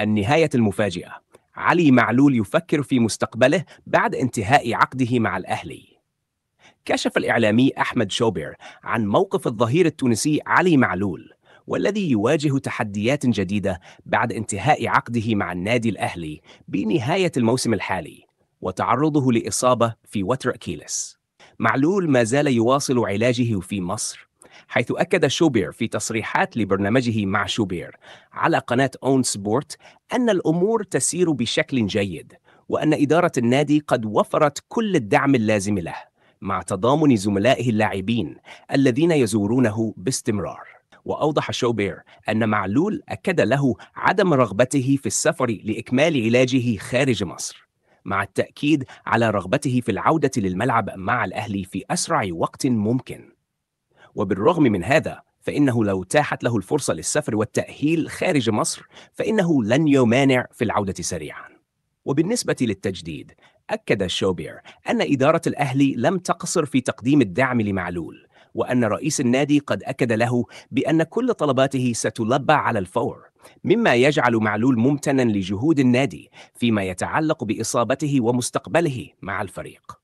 النهاية المفاجئة علي معلول يفكر في مستقبله بعد انتهاء عقده مع الأهلي كشف الإعلامي أحمد شوبير عن موقف الظهير التونسي علي معلول والذي يواجه تحديات جديدة بعد انتهاء عقده مع النادي الأهلي بنهاية الموسم الحالي وتعرضه لإصابة في وتر أكيلس معلول ما زال يواصل علاجه في مصر حيث أكد شوبير في تصريحات لبرنامجه مع شوبير على قناة أون سبورت أن الأمور تسير بشكل جيد وأن إدارة النادي قد وفرت كل الدعم اللازم له مع تضامن زملائه اللاعبين الذين يزورونه باستمرار وأوضح شوبير أن معلول أكد له عدم رغبته في السفر لإكمال علاجه خارج مصر مع التأكيد على رغبته في العودة للملعب مع الأهلي في أسرع وقت ممكن وبالرغم من هذا فإنه لو تاحت له الفرصة للسفر والتأهيل خارج مصر فإنه لن يمانع في العودة سريعا وبالنسبة للتجديد أكد شوبير أن إدارة الأهلي لم تقصر في تقديم الدعم لمعلول وأن رئيس النادي قد أكد له بأن كل طلباته ستلبى على الفور مما يجعل معلول ممتنا لجهود النادي فيما يتعلق بإصابته ومستقبله مع الفريق